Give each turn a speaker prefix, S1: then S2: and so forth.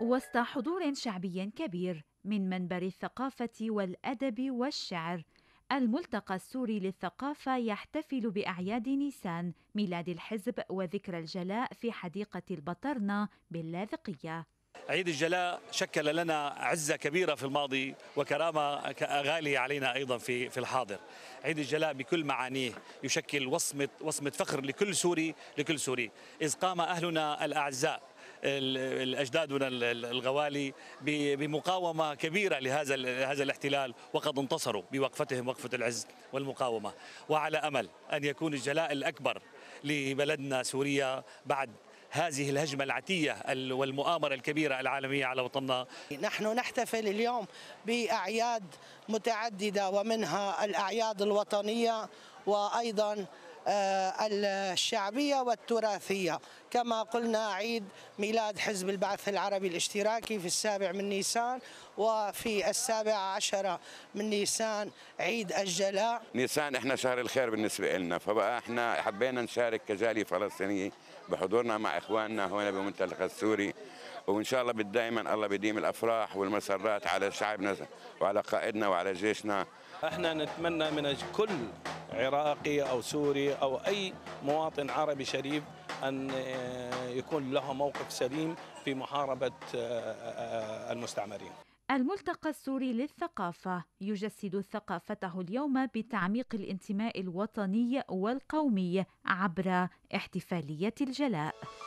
S1: وسط حضور شعبي كبير من منبر الثقافة والأدب والشعر الملتقى السوري للثقافة يحتفل بأعياد نيسان ميلاد الحزب وذكرى الجلاء في حديقة البطرنة باللاذقية
S2: عيد الجلاء شكل لنا عزة كبيرة في الماضي وكرامة غالية علينا أيضا في في الحاضر عيد الجلاء بكل معانيه يشكل وصمة, وصمة فخر لكل سوري لكل سوري إذ قام أهلنا الأعزاء اجدادنا الغوالي بمقاومه كبيره لهذا هذا الاحتلال وقد انتصروا بوقفتهم وقفه العز والمقاومه وعلى امل ان يكون الجلاء الاكبر لبلدنا سوريا بعد هذه الهجمة العتية والمؤامرة الكبيرة العالمية على وطننا
S3: نحن نحتفل اليوم بأعياد متعددة ومنها الأعياد الوطنية وأيضا آه، الشعبية والتراثية كما قلنا عيد ميلاد حزب البعث العربي الاشتراكي في السابع من نيسان وفي السابع عشر من نيسان عيد الجلاء
S4: نيسان احنا شهر الخير بالنسبة لنا فبقى احنا حبينا نشارك كجالية فلسطينية بحضورنا مع اخواننا هنا بمنطقة السوري وان شاء الله دائما الله بيديم الافراح والمسرات على شعبنا وعلى قائدنا وعلى جيشنا
S5: احنا نتمنى من كل عراقي أو سوري أو أي مواطن عربي شريف أن آه، يكون له موقف سليم في محاربة آه، آه، المستعمرين
S1: الملتقى السوري للثقافة يجسد ثقافته اليوم بتعميق الانتماء الوطني والقومي عبر احتفالية الجلاء